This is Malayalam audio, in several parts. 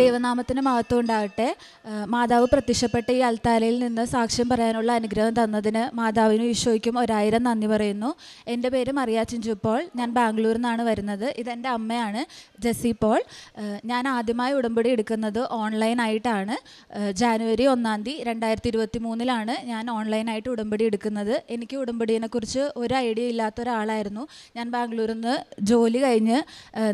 ദൈവനാമത്തിന് മഹത്വം ഉണ്ടാകട്ടെ മാതാവ് പ്രത്യക്ഷപ്പെട്ട ഈ അൽത്താലയിൽ നിന്ന് സാക്ഷ്യം പറയാനുള്ള അനുഗ്രഹം തന്നതിന് മാതാവിനും ഈശോയ്ക്കും ഒരായിരം നന്ദി പറയുന്നു എൻ്റെ പേര് മറിയ ചിഞ്ചു പോൾ ഞാൻ ബാംഗ്ലൂരിൽ നിന്നാണ് വരുന്നത് ഇതെൻ്റെ അമ്മയാണ് ജെസി പോൾ ഞാൻ ആദ്യമായി ഉടമ്പടി എടുക്കുന്നത് ഓൺലൈനായിട്ടാണ് ജാനുവരി ഒന്നാം തീയതി രണ്ടായിരത്തി ഇരുപത്തി മൂന്നിലാണ് ഞാൻ ഓൺലൈനായിട്ട് ഉടമ്പടി എടുക്കുന്നത് എനിക്ക് ഉടമ്പടിയെക്കുറിച്ച് ഒരു ഐഡിയ ഇല്ലാത്ത ഒരാളായിരുന്നു ഞാൻ ബാംഗ്ലൂരിൽ നിന്ന് ജോലി കഴിഞ്ഞ്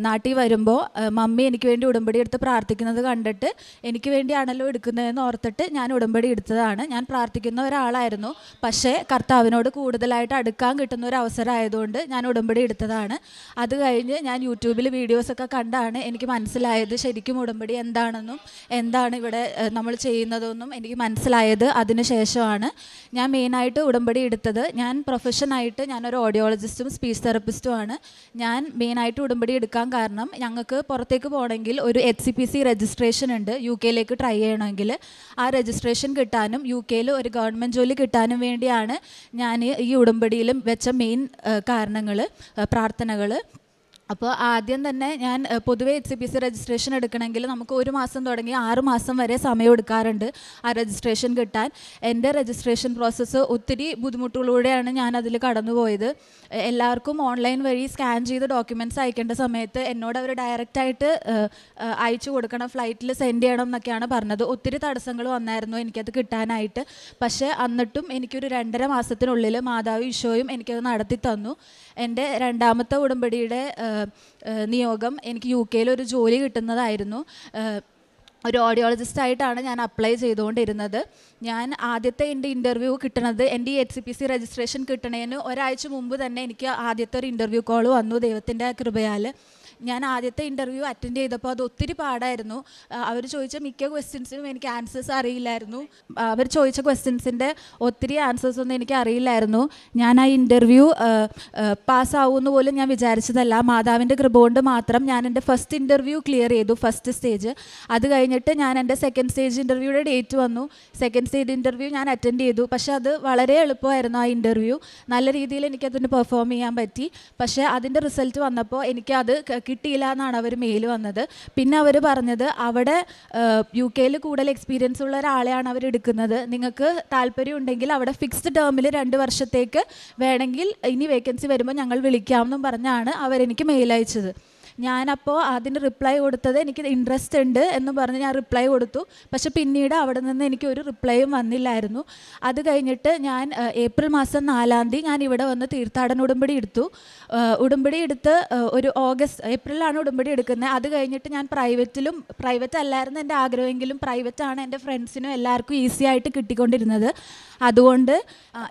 നാട്ടിൽ വരുമ്പോൾ മമ്മി എനിക്ക് വേണ്ടി ഉടമ്പടി എടുത്ത് പ്രാർത്ഥിക്കുന്നത് എടുക്കുന്നത് കണ്ടിട്ട് എനിക്ക് വേണ്ടിയാണല്ലോ എടുക്കുന്നതെന്ന് ഓർത്തിട്ട് ഞാൻ ഉടമ്പടി എടുത്തതാണ് ഞാൻ പ്രാർത്ഥിക്കുന്ന ഒരാളായിരുന്നു പക്ഷേ കർത്താവിനോട് കൂടുതലായിട്ട് അടുക്കാൻ കിട്ടുന്ന ഒരു അവസരമായതുകൊണ്ട് ഞാൻ ഉടമ്പടി എടുത്തതാണ് അത് കഴിഞ്ഞ് ഞാൻ യൂട്യൂബിൽ വീഡിയോസൊക്കെ കണ്ടാണ് എനിക്ക് മനസ്സിലായത് ശരിക്കും ഉടമ്പടി എന്താണെന്നും എന്താണ് ഇവിടെ നമ്മൾ ചെയ്യുന്നതെന്നും എനിക്ക് മനസ്സിലായത് അതിനുശേഷമാണ് ഞാൻ മെയിനായിട്ട് ഉടമ്പടി എടുത്തത് ഞാൻ പ്രൊഫഷനായിട്ട് ഞാനൊരു ഓഡിയോളജിസ്റ്റും സ്പീച്ച് തെറപ്പിസ്റ്റുമാണ് ഞാൻ മെയിനായിട്ട് ഉടമ്പടി എടുക്കാൻ കാരണം ഞങ്ങൾക്ക് പുറത്തേക്ക് പോകണമെങ്കിൽ ഒരു H C P C registration ഉണ്ട് യു കെയിലേക്ക് ട്രൈ ചെയ്യണമെങ്കിൽ ആ രജിസ്ട്രേഷൻ കിട്ടാനും യു കെയിൽ ഒരു ഗവൺമെൻറ് ജോലി കിട്ടാനും വേണ്ടിയാണ് ഞാൻ ഈ ഉടമ്പടിയിലും വെച്ച മെയിൻ കാരണങ്ങൾ പ്രാർത്ഥനകൾ അപ്പോൾ ആദ്യം തന്നെ ഞാൻ പൊതുവെ H C P C registration എടുക്കണമെങ്കിൽ നമുക്ക് ഒരു മാസം തുടങ്ങി ആറ് മാസം വരെ സമയം എടുക്കാറുണ്ട് ആ രജിസ്ട്രേഷൻ കിട്ടാൻ എൻ്റെ രജിസ്ട്രേഷൻ പ്രോസസ്സ് ഒത്തിരി ബുദ്ധിമുട്ടുകളിലൂടെയാണ് ഞാൻ അതിൽ കടന്നുപോയത് എല്ലാവർക്കും ഓൺലൈൻ വഴി സ്കാൻ ചെയ്ത് ഡോക്യുമെൻറ്റ്സ് അയക്കേണ്ട സമയത്ത് എന്നോട് അവർ ഡയറക്റ്റായിട്ട് അയച്ചു കൊടുക്കണം ഫ്ലൈറ്റിൽ സെൻഡ് ചെയ്യണം എന്നൊക്കെയാണ് പറഞ്ഞത് ഒത്തിരി തടസ്സങ്ങൾ വന്നായിരുന്നു എനിക്കത് കിട്ടാനായിട്ട് പക്ഷേ എന്നിട്ടും എനിക്കൊരു രണ്ടര മാസത്തിനുള്ളിൽ മാതാവ് ഈശോയും എനിക്കത് നടത്തി തന്നു എൻ്റെ രണ്ടാമത്തെ ഉടമ്പടിയുടെ നിയോഗം എനിക്ക് യു കെയിൽ ഒരു ജോലി കിട്ടുന്നതായിരുന്നു ഒരു ഓഡിയോളജിസ്റ്റ് ആയിട്ടാണ് ഞാൻ അപ്ലൈ ചെയ്തുകൊണ്ടിരുന്നത് ഞാൻ ആദ്യത്തെ എൻ്റെ ഇൻ്റർവ്യൂ കിട്ടണത് എൻ്റെ ഈ H C P C registration കിട്ടണേന് ഒരാഴ്ച മുമ്പ് തന്നെ എനിക്ക് ആദ്യത്തെ ഒരു ഇൻ്റർവ്യൂ കോൾ വന്നു ദൈവത്തിൻ്റെ കൃപയാൽ ഞാൻ ആദ്യത്തെ ഇൻ്റർവ്യൂ അറ്റൻഡ് ചെയ്തപ്പോൾ അത് ഒത്തിരി പാടായിരുന്നു അവർ ചോദിച്ച മിക്ക ക്വസ്റ്റ്യൻസിനും എനിക്ക് ആൻസേഴ്സ് അറിയില്ലായിരുന്നു അവർ ചോദിച്ച ക്വസ്റ്റ്യൻസിൻ്റെ ഒത്തിരി ആൻസേഴ്സ് ഒന്നും എനിക്ക് അറിയില്ലായിരുന്നു ഞാൻ ആ ഇൻ്റർവ്യൂ പാസ്സാവുമെന്ന് പോലും ഞാൻ വിചാരിച്ചതല്ല മാതാവിൻ്റെ കൃപ കൊണ്ട് മാത്രം ഞാൻ എൻ്റെ ഫസ്റ്റ് ഇൻ്റർവ്യൂ ക്ലിയർ ചെയ്തു ഫസ്റ്റ് സ്റ്റേജ് അത് കഴിഞ്ഞിട്ട് ഞാൻ എൻ്റെ സെക്കൻഡ് സ്റ്റേജ് ഇൻ്റർവ്യൂയുടെ ഡേറ്റ് വന്നു സെക്കൻഡ് സ്റ്റേജ് ഇൻ്റർവ്യൂ ഞാൻ അറ്റൻഡ് ചെയ്തു പക്ഷേ അത് വളരെ എളുപ്പമായിരുന്നു ആ ഇൻ്റർവ്യൂ നല്ല രീതിയിൽ എനിക്കതിന് പെർഫോം ചെയ്യാൻ പറ്റി പക്ഷേ അതിൻ്റെ റിസൾട്ട് വന്നപ്പോൾ എനിക്കത് കിട്ടിയില്ല എന്നാണ് അവർ മെയിൽ വന്നത് പിന്നെ അവർ പറഞ്ഞത് അവിടെ യു കെയിൽ കൂടുതൽ എക്സ്പീരിയൻസ് ഉള്ള ഒരാളെയാണ് അവർ എടുക്കുന്നത് നിങ്ങൾക്ക് താല്പര്യം ഉണ്ടെങ്കിൽ അവിടെ ഫിക്സ്ഡ് ടേമിൽ രണ്ട് വർഷത്തേക്ക് വേണമെങ്കിൽ ഇനി വേക്കൻസി വരുമ്പോൾ ഞങ്ങൾ വിളിക്കാമെന്നും പറഞ്ഞാണ് അവരെനിക്ക് മെയിൽ അയച്ചത് ഞാനപ്പോൾ അതിന് റിപ്ലൈ കൊടുത്തത് എനിക്ക് ഇൻട്രസ്റ്റ് ഉണ്ട് എന്ന് പറഞ്ഞ് ഞാൻ റിപ്ലൈ കൊടുത്തു പക്ഷെ പിന്നീട് അവിടെ നിന്ന് എനിക്ക് ഒരു റിപ്ലൈയും വന്നില്ലായിരുന്നു അത് കഴിഞ്ഞിട്ട് ഞാൻ ഏപ്രിൽ മാസം നാലാം തീയതി ഞാൻ ഇവിടെ വന്ന് തീർത്ഥാടന ഉടമ്പടി എടുത്തു ഉടമ്പടി എടുത്ത് ഒരു ഓഗസ്റ്റ് ഏപ്രിലാണ് ഉടമ്പടി എടുക്കുന്നത് അത് കഴിഞ്ഞിട്ട് ഞാൻ പ്രൈവറ്റിലും പ്രൈവറ്റ് അല്ലായിരുന്നു എൻ്റെ ആഗ്രഹമെങ്കിലും പ്രൈവറ്റാണ് എൻ്റെ ഫ്രണ്ട്സിനും എല്ലാവർക്കും ഈസി ആയിട്ട് കിട്ടിക്കൊണ്ടിരുന്നത് അതുകൊണ്ട്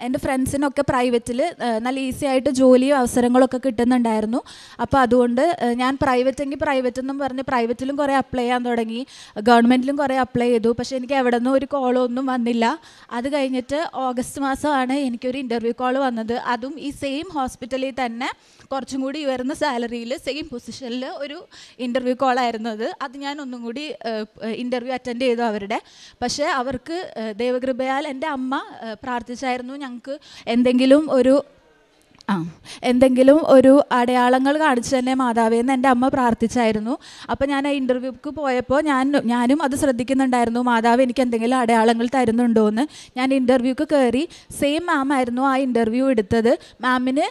എൻ്റെ ഫ്രണ്ട്സിനൊക്കെ പ്രൈവറ്റിൽ നല്ല ഈസി ആയിട്ട് ജോലിയും അവസരങ്ങളൊക്കെ കിട്ടുന്നുണ്ടായിരുന്നു അപ്പോൾ അതുകൊണ്ട് ഞാൻ ഞാൻ പ്രൈവറ്റ് എങ്കിൽ പ്രൈവറ്റ് എന്നും പറഞ്ഞ് പ്രൈവറ്റിലും കുറേ അപ്ലൈ ചെയ്യാൻ തുടങ്ങി ഗവൺമെൻറ്റിലും കുറേ അപ്ലൈ ചെയ്തു പക്ഷേ എനിക്ക് എവിടെ നിന്നും ഒരു കോളോ ഒന്നും വന്നില്ല അത് കഴിഞ്ഞിട്ട് ഓഗസ്റ്റ് മാസമാണ് എനിക്കൊരു ഇൻ്റർവ്യൂ കോൾ വന്നത് അതും ഈ സെയിം ഹോസ്പിറ്റലിൽ തന്നെ കുറച്ചും കൂടി ഉയർന്ന സാലറിയിൽ സെയിം പൊസിഷനിൽ ഒരു ഇൻ്റർവ്യൂ കോളായിരുന്നു അത് അത് ഞാൻ ഒന്നും കൂടി ഇൻ്റർവ്യൂ അറ്റൻഡ് ചെയ്തു അവരുടെ പക്ഷേ അവർക്ക് ദൈവകൃപയാൽ എൻ്റെ അമ്മ പ്രാർത്ഥിച്ചായിരുന്നു ഞങ്ങൾക്ക് എന്തെങ്കിലും ഒരു ആ എന്തെങ്കിലും ഒരു അടയാളങ്ങൾ കാണിച്ചു തന്നെ മാതാവേന്ന് എൻ്റെ അമ്മ പ്രാർത്ഥിച്ചായിരുന്നു അപ്പോൾ ഞാൻ ആ ഇൻ്റർവ്യൂക്ക് പോയപ്പോൾ ഞാൻ ഞാനും അത് ശ്രദ്ധിക്കുന്നുണ്ടായിരുന്നു മാതാവ് എനിക്ക് എന്തെങ്കിലും അടയാളങ്ങൾ തരുന്നുണ്ടോ എന്ന് ഞാൻ ഇൻ്റർവ്യൂക്ക് കയറി സെയിം മാം ആയിരുന്നു ആ ഇൻ്റർവ്യൂ എടുത്തത് മാമിന്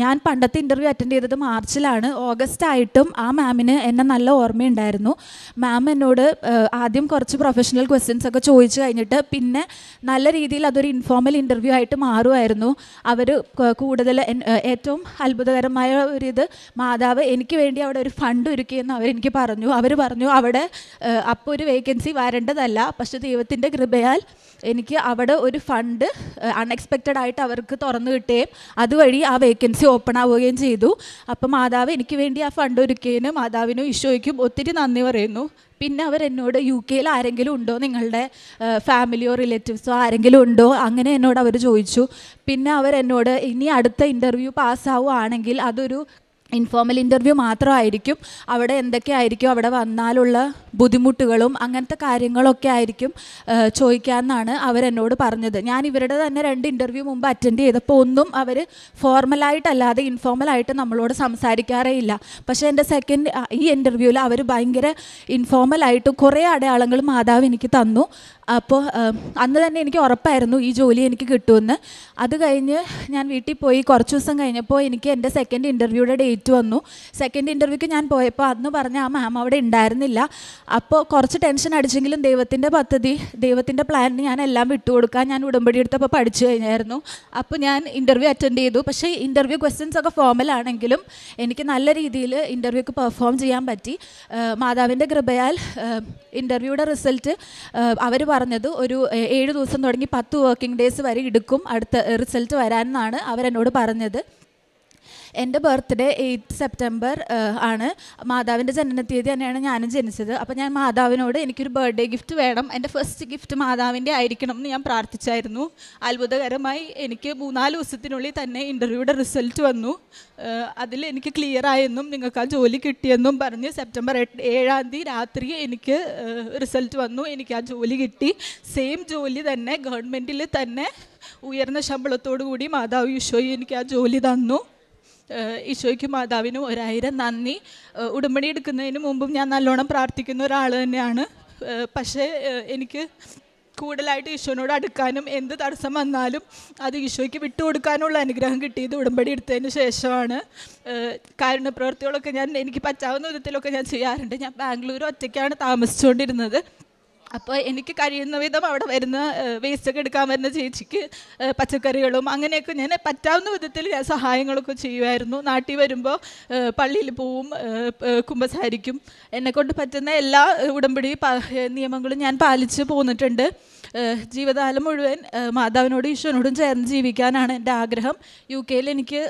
ഞാൻ പണ്ടത്തെ ഇൻ്റർവ്യൂ അറ്റൻഡ് ചെയ്തത് മാർച്ചിലാണ് ഓഗസ്റ്റ് ആയിട്ടും ആ മാമിന് എന്നെ നല്ല ഓർമ്മയുണ്ടായിരുന്നു മാം എന്നോട് ആദ്യം കുറച്ച് പ്രൊഫഷണൽ ക്വസ്റ്റ്യൻസ് ഒക്കെ ചോദിച്ചു കഴിഞ്ഞിട്ട് പിന്നെ നല്ല രീതിയിൽ അതൊരു ഇൻഫോർമൽ ഇൻ്റർവ്യൂ ആയിട്ട് മാറുമായിരുന്നു അവർ കൂടുതൽ ഏറ്റവും അത്ഭുതകരമായ ഒരു ഇത് മാതാവ് എനിക്ക് വേണ്ടി അവിടെ ഒരു ഫണ്ട് ഒരുക്കിയെന്ന് അവരെനിക്ക് പറഞ്ഞു അവർ പറഞ്ഞു അവിടെ അപ്പോൾ ഒരു വേക്കൻസി വരേണ്ടതല്ല പക്ഷേ ദൈവത്തിൻ്റെ കൃപയാൽ എനിക്ക് അവിടെ ഒരു ഫണ്ട് അൺഎക്സ്പെക്റ്റഡ് ആയിട്ട് അവർക്ക് തുറന്നു കിട്ടുകയും അതുവഴി ആ വേക്കൻസി ഏജൻസി ഓപ്പൺ ആവുകയും ചെയ്തു അപ്പം മാതാവ് എനിക്ക് വേണ്ടി ആ ഫണ്ട് ഒരുക്കിയതിന് മാതാവിനും ഈശോയ്ക്കും ഒത്തിരി നന്ദി പറയുന്നു പിന്നെ അവർ എന്നോട് യു കെയിൽ ആരെങ്കിലും ഉണ്ടോ നിങ്ങളുടെ ഫാമിലിയോ റിലേറ്റീവ്സോ ആരെങ്കിലും ഉണ്ടോ അങ്ങനെ എന്നോട് അവർ ചോദിച്ചു പിന്നെ അവർ എന്നോട് ഇനി അടുത്ത ഇൻ്റർവ്യൂ പാസ്സാവുകയാണെങ്കിൽ അതൊരു ഇൻഫോർമൽ ഇൻ്റർവ്യൂ മാത്രമായിരിക്കും അവിടെ എന്തൊക്കെയായിരിക്കും അവിടെ വന്നാലുള്ള ബുദ്ധിമുട്ടുകളും അങ്ങനത്തെ കാര്യങ്ങളൊക്കെ ആയിരിക്കും ചോദിക്കാമെന്നാണ് അവരെന്നോട് പറഞ്ഞത് ഞാൻ ഇവരുടെ തന്നെ രണ്ട് ഇൻ്റർവ്യൂ മുമ്പ് അറ്റൻഡ് ചെയ്തപ്പോൾ ഒന്നും അവർ ഫോർമലായിട്ടല്ലാതെ ഇൻഫോർമലായിട്ട് നമ്മളോട് സംസാരിക്കാറേ ഇല്ല പക്ഷേ എൻ്റെ സെക്കൻഡ് ഈ ഇൻ്റർവ്യൂവിൽ അവർ ഭയങ്കര ഇൻഫോർമലായിട്ട് കുറേ അടയാളങ്ങൾ മാതാവ് എനിക്ക് തന്നു അപ്പോൾ അന്ന് തന്നെ എനിക്ക് ഉറപ്പായിരുന്നു ഈ ജോലി എനിക്ക് കിട്ടുമെന്ന് അത് കഴിഞ്ഞ് ഞാൻ വീട്ടിൽ പോയി കുറച്ച് ദിവസം കഴിഞ്ഞപ്പോൾ എനിക്ക് എൻ്റെ സെക്കൻഡ് ഇൻ്റർവ്യൂയുടെ ഡേറ്റ് വന്നു സെക്കൻഡ് ഇൻ്റർവ്യൂക്ക് ഞാൻ പോയപ്പോൾ അന്ന് പറഞ്ഞ ആ മാം അവിടെ ഉണ്ടായിരുന്നില്ല അപ്പോൾ കുറച്ച് ടെൻഷൻ അടിച്ചെങ്കിലും ദൈവത്തിൻ്റെ പദ്ധതി ദൈവത്തിൻ്റെ പ്ലാനിന് ഞാൻ എല്ലാം വിട്ടുകൊടുക്കാൻ ഞാൻ ഉടമ്പടി എടുത്തപ്പോൾ പഠിച്ചു കഴിഞ്ഞായിരുന്നു അപ്പോൾ ഞാൻ ഇൻ്റർവ്യൂ അറ്റൻഡ് ചെയ്തു പക്ഷേ ഇൻ്റർവ്യൂ ക്വസ്റ്റ്യൻസ് ഒക്കെ ഫോമലാണെങ്കിലും എനിക്ക് നല്ല രീതിയിൽ ഇൻ്റർവ്യൂക്ക് പെർഫോം ചെയ്യാൻ പറ്റി മാതാവിൻ്റെ കൃപയാൽ ഇൻ്റർവ്യൂയുടെ റിസൾട്ട് അവർ പറഞ്ഞത് ഒരു ഏഴ് ദിവസം തുടങ്ങി പത്ത് വർക്കിംഗ് ഡേയ്സ് വരെ എടുക്കും അടുത്ത റിസൾട്ട് വരാനെന്നാണ് അവരെന്നോട് പറഞ്ഞത് എൻ്റെ ബർത്ത്ഡേ എയ്റ്റ് സെപ്റ്റംബർ ആണ് മാതാവിൻ്റെ തീയതി തന്നെയാണ് ഞാനും ജനിച്ചത് അപ്പോൾ ഞാൻ മാതാവിനോട് എനിക്കൊരു ബർത്ത്ഡേ ഗിഫ്റ്റ് വേണം എൻ്റെ ഫസ്റ്റ് ഗിഫ്റ്റ് മാതാവിൻ്റെ ആയിരിക്കണം എന്ന് ഞാൻ പ്രാർത്ഥിച്ചായിരുന്നു അത്ഭുതകരമായി എനിക്ക് മൂന്നാല് ദിവസത്തിനുള്ളിൽ തന്നെ ഇൻ്റർവ്യൂയുടെ റിസൾട്ട് വന്നു അതിൽ എനിക്ക് ക്ലിയർ ആയെന്നും നിങ്ങൾക്ക് ആ ജോലി കിട്ടിയെന്നും പറഞ്ഞ് സെപ്റ്റംബർ ഏഴാം തീയതി രാത്രി എനിക്ക് റിസൾട്ട് വന്നു എനിക്ക് ആ ജോലി കിട്ടി സെയിം ജോലി തന്നെ ഗവൺമെൻറ്റിൽ തന്നെ ഉയർന്ന ശമ്പളത്തോടു കൂടി മാതാവ് യുഷോയി എനിക്ക് ആ ജോലി തന്നു ഈശോയ്ക്കും മാതാവിനും ഒരായിരം നന്ദി ഉടമ്പടി എടുക്കുന്നതിന് മുമ്പും ഞാൻ നല്ലോണം പ്രാർത്ഥിക്കുന്ന ഒരാൾ തന്നെയാണ് പക്ഷേ എനിക്ക് കൂടുതലായിട്ട് ഈശോനോട് അടുക്കാനും എന്ത് തടസ്സം വന്നാലും അത് ഈശോയ്ക്ക് വിട്ടുകൊടുക്കാനുള്ള അനുഗ്രഹം കിട്ടിയത് ഉടമ്പടി എടുത്തതിന് ശേഷമാണ് കാരുണ്യ പ്രവൃത്തികളൊക്കെ ഞാൻ എനിക്ക് പറ്റാവുന്ന വിധത്തിലൊക്കെ ഞാൻ ചെയ്യാറുണ്ട് ഞാൻ ബാംഗ്ലൂർ ഒറ്റയ്ക്കാണ് താമസിച്ചുകൊണ്ടിരുന്നത് അപ്പോൾ എനിക്ക് കഴിയുന്ന വിധം അവിടെ വരുന്ന വേസ്റ്റൊക്കെ എടുക്കാൻ വരുന്ന ചേച്ചിക്ക് പച്ചക്കറികളും അങ്ങനെയൊക്കെ ഞാൻ പറ്റാവുന്ന വിധത്തിൽ ഞാൻ സഹായങ്ങളൊക്കെ ചെയ്യുമായിരുന്നു നാട്ടിൽ വരുമ്പോൾ പള്ളിയിൽ പോവും കുമ്പസാരിക്കും എന്നെക്കൊണ്ട് പറ്റുന്ന എല്ലാ ഉടമ്പടി നിയമങ്ങളും ഞാൻ പാലിച്ച് പോന്നിട്ടുണ്ട് ജീവിതകാലം മുഴുവൻ മാതാവിനോടും ഈശോനോടും ചേർന്ന് ജീവിക്കാനാണ് എൻ്റെ ആഗ്രഹം യു കെയിൽ എനിക്ക്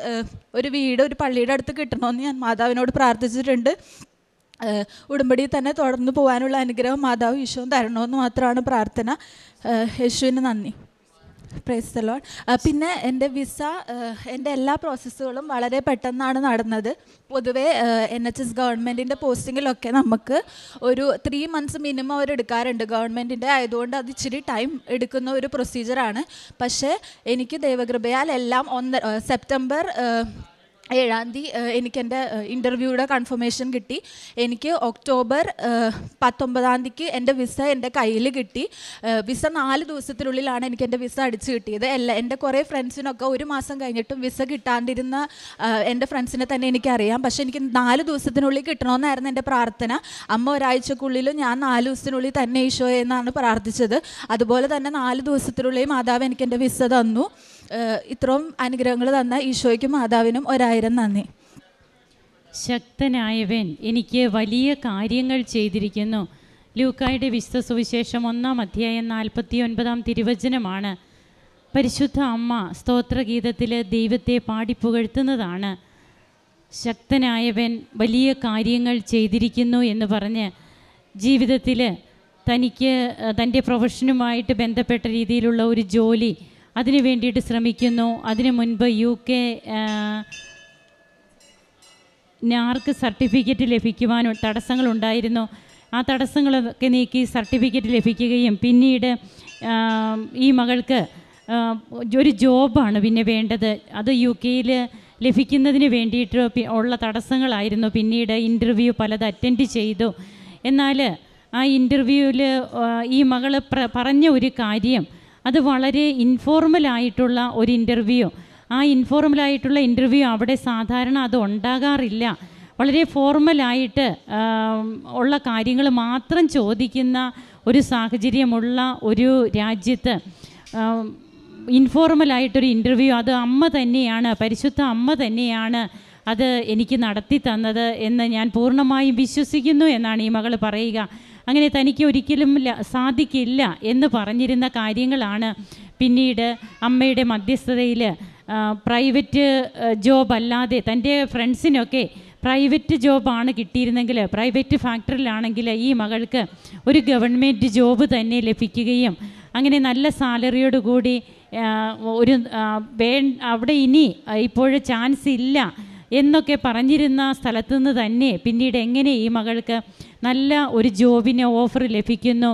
ഒരു വീട് ഒരു പള്ളിയുടെ അടുത്ത് കിട്ടണമെന്ന് ഞാൻ മാതാവിനോട് പ്രാർത്ഥിച്ചിട്ടുണ്ട് ഉടമ്പടി തന്നെ തുടർന്ന് പോകാനുള്ള അനുഗ്രഹം മാതാവ് ഈശോയും തരണമെന്ന് മാത്രമാണ് പ്രാർത്ഥന യേശുവിന് നന്ദി പ്രൈസ് ദ പിന്നെ എൻ്റെ വിസ എൻ്റെ എല്ലാ പ്രോസസ്സുകളും വളരെ പെട്ടെന്നാണ് നടന്നത് പൊതുവേ എൻ എച്ച് എസ് ഗവൺമെൻറ്റിൻ്റെ പോസ്റ്റിങ്ങിലൊക്കെ നമുക്ക് ഒരു ത്രീ മന്ത്സ് മിനിമം അവർ എടുക്കാറുണ്ട് ഗവൺമെൻറ്റിൻ്റെ ആയതുകൊണ്ട് അത് ഇച്ചിരി ടൈം എടുക്കുന്ന ഒരു പ്രൊസീജിയറാണ് പക്ഷേ എനിക്ക് ദൈവകൃപയാൽ എല്ലാം ഒന്ന് സെപ്റ്റംബർ ഏഴാം തീയതി എൻ്റെ ഇൻ്റർവ്യൂയുടെ കൺഫർമേഷൻ കിട്ടി എനിക്ക് ഒക്ടോബർ പത്തൊമ്പതാം തീയതിക്ക് എൻ്റെ വിസ എൻ്റെ കയ്യിൽ കിട്ടി വിസ നാല് ദിവസത്തിനുള്ളിലാണ് എനിക്ക് എൻ്റെ വിസ അടിച്ചു കിട്ടിയത് അല്ല എൻ്റെ കുറേ ഫ്രണ്ട്സിനൊക്കെ ഒരു മാസം കഴിഞ്ഞിട്ടും വിസ കിട്ടാണ്ടിരുന്ന എൻ്റെ ഫ്രണ്ട്സിനെ തന്നെ എനിക്കറിയാം പക്ഷേ എനിക്ക് നാല് ദിവസത്തിനുള്ളിൽ കിട്ടണമെന്നായിരുന്നു എൻ്റെ പ്രാർത്ഥന അമ്മ ഒരാഴ്ചക്കുള്ളിലും ഞാൻ നാല് ദിവസത്തിനുള്ളിൽ തന്നെ ഈശോയെന്നാണ് പ്രാർത്ഥിച്ചത് അതുപോലെ തന്നെ നാല് ദിവസത്തിനുള്ളിൽ മാതാവ് എനിക്ക് എൻ്റെ വിസ തന്നു ഇത്രയും അനുഗ്രഹങ്ങൾ തന്ന ഈശോയ്ക്കും മാതാവിനും ഒരായിരം നന്ദി ശക്തനായവൻ എനിക്ക് വലിയ കാര്യങ്ങൾ ചെയ്തിരിക്കുന്നു ലൂക്കായുടെ വിശുദ്ധ സുവിശേഷം ഒന്നാം അധ്യായം നാൽപ്പത്തി ഒൻപതാം തിരുവചനമാണ് പരിശുദ്ധ അമ്മ സ്തോത്രഗീതത്തിൽ ദൈവത്തെ പാടിപ്പുകഴ്ത്തുന്നതാണ് ശക്തനായവൻ വലിയ കാര്യങ്ങൾ ചെയ്തിരിക്കുന്നു എന്ന് പറഞ്ഞ് ജീവിതത്തിൽ തനിക്ക് തൻ്റെ പ്രൊഫഷനുമായിട്ട് ബന്ധപ്പെട്ട രീതിയിലുള്ള ഒരു ജോലി അതിനു വേണ്ടിയിട്ട് ശ്രമിക്കുന്നു അതിനു മുൻപ് യു കെ ഞാർക്ക് സർട്ടിഫിക്കറ്റ് ലഭിക്കുവാനും തടസ്സങ്ങളുണ്ടായിരുന്നു ആ തടസ്സങ്ങളൊക്കെ നീക്കി സർട്ടിഫിക്കറ്റ് ലഭിക്കുകയും പിന്നീട് ഈ മകൾക്ക് ഒരു ജോബാണ് പിന്നെ വേണ്ടത് അത് യു കെയിൽ ലഭിക്കുന്നതിന് വേണ്ടിയിട്ട് ഉള്ള തടസ്സങ്ങളായിരുന്നു പിന്നീട് ഇൻ്റർവ്യൂ പലത് അറ്റൻഡ് ചെയ്തു എന്നാൽ ആ ഇൻ്റർവ്യൂവിൽ ഈ മകൾ പറഞ്ഞ ഒരു കാര്യം അത് വളരെ ഇൻഫോർമലായിട്ടുള്ള ഒരു ഇൻ്റർവ്യൂ ആ ഇൻഫോർമലായിട്ടുള്ള ഇൻ്റർവ്യൂ അവിടെ സാധാരണ അത് ഉണ്ടാകാറില്ല വളരെ ഫോർമലായിട്ട് ഉള്ള കാര്യങ്ങൾ മാത്രം ചോദിക്കുന്ന ഒരു സാഹചര്യമുള്ള ഒരു രാജ്യത്ത് ഇൻഫോർമലായിട്ടൊരു ഇൻ്റർവ്യൂ അത് അമ്മ തന്നെയാണ് പരിശുദ്ധ അമ്മ തന്നെയാണ് അത് എനിക്ക് നടത്തി തന്നത് എന്ന് ഞാൻ പൂർണ്ണമായും വിശ്വസിക്കുന്നു എന്നാണ് ഈ മകൾ പറയുക അങ്ങനെ തനിക്ക് ഒരിക്കലും സാധിക്കില്ല എന്ന് പറഞ്ഞിരുന്ന കാര്യങ്ങളാണ് പിന്നീട് അമ്മയുടെ മധ്യസ്ഥതയിൽ പ്രൈവറ്റ് ജോബ് അല്ലാതെ തൻ്റെ ഫ്രണ്ട്സിനൊക്കെ പ്രൈവറ്റ് ജോബാണ് കിട്ടിയിരുന്നെങ്കിൽ പ്രൈവറ്റ് ഫാക്ടറിയിലാണെങ്കിൽ ഈ മകൾക്ക് ഒരു ഗവൺമെൻറ് ജോബ് തന്നെ ലഭിക്കുകയും അങ്ങനെ നല്ല സാലറിയോടുകൂടി ഒരു വേ അവിടെ ഇനി ഇപ്പോൾ ചാൻസ് ഇല്ല എന്നൊക്കെ പറഞ്ഞിരുന്ന സ്ഥലത്തു നിന്ന് തന്നെ പിന്നീട് എങ്ങനെ ഈ മകൾക്ക് നല്ല ഒരു ജോബിന് ഓഫർ ലഭിക്കുന്നു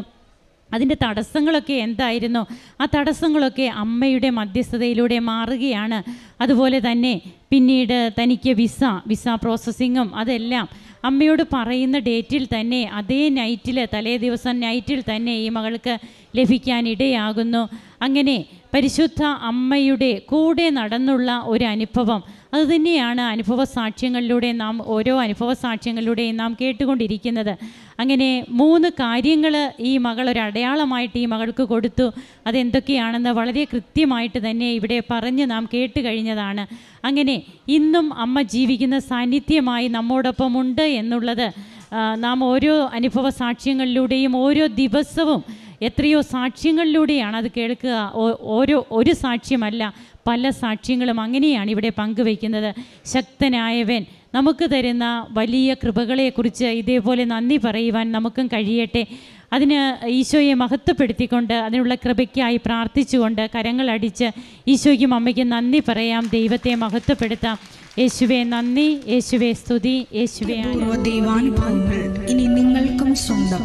അതിൻ്റെ തടസ്സങ്ങളൊക്കെ എന്തായിരുന്നു ആ തടസ്സങ്ങളൊക്കെ അമ്മയുടെ മധ്യസ്ഥതയിലൂടെ മാറുകയാണ് അതുപോലെ തന്നെ പിന്നീട് തനിക്ക് വിസ വിസ പ്രോസസ്സിങ്ങും അതെല്ലാം അമ്മയോട് പറയുന്ന ഡേറ്റിൽ തന്നെ അതേ നൈറ്റിൽ തലേ ദിവസം നൈറ്റിൽ തന്നെ ഈ മകൾക്ക് ലഭിക്കാനിടയാകുന്നു അങ്ങനെ പരിശുദ്ധ അമ്മയുടെ കൂടെ നടന്നുള്ള ഒരു അനുഭവം അതുതന്നെയാണ് അനുഭവ സാക്ഷ്യങ്ങളിലൂടെ നാം ഓരോ അനുഭവ സാക്ഷ്യങ്ങളിലൂടെയും നാം കേട്ടുകൊണ്ടിരിക്കുന്നത് അങ്ങനെ മൂന്ന് കാര്യങ്ങൾ ഈ മകൾ ഒരു അടയാളമായിട്ട് ഈ മകൾക്ക് കൊടുത്തു അതെന്തൊക്കെയാണെന്ന് വളരെ കൃത്യമായിട്ട് തന്നെ ഇവിടെ പറഞ്ഞ് നാം കേട്ട് കഴിഞ്ഞതാണ് അങ്ങനെ ഇന്നും അമ്മ ജീവിക്കുന്ന സാന്നിധ്യമായി നമ്മോടൊപ്പമുണ്ട് എന്നുള്ളത് നാം ഓരോ അനുഭവ സാക്ഷ്യങ്ങളിലൂടെയും ഓരോ ദിവസവും എത്രയോ സാക്ഷ്യങ്ങളിലൂടെയാണ് അത് കേൾക്കുക ഓരോ ഒരു സാക്ഷ്യമല്ല പല സാക്ഷ്യങ്ങളും അങ്ങനെയാണ് ഇവിടെ പങ്കുവയ്ക്കുന്നത് ശക്തനായവൻ നമുക്ക് തരുന്ന വലിയ കൃപകളെക്കുറിച്ച് ഇതേപോലെ നന്ദി പറയുവാൻ നമുക്കും കഴിയട്ടെ അതിന് ഈശോയെ മഹത്വപ്പെടുത്തിക്കൊണ്ട് അതിനുള്ള കൃപയ്ക്കായി പ്രാർത്ഥിച്ചുകൊണ്ട് കരങ്ങളടിച്ച് ഈശോയ്ക്കും അമ്മയ്ക്കും നന്ദി പറയാം ദൈവത്തെ മഹത്വപ്പെടുത്താം യേശുവെ നന്ദി യേശുവെ സ്തുതി യേശുവെ ദൈവാനുഭവങ്ങൾ ഇനി നിങ്ങൾക്കും സ്വന്തം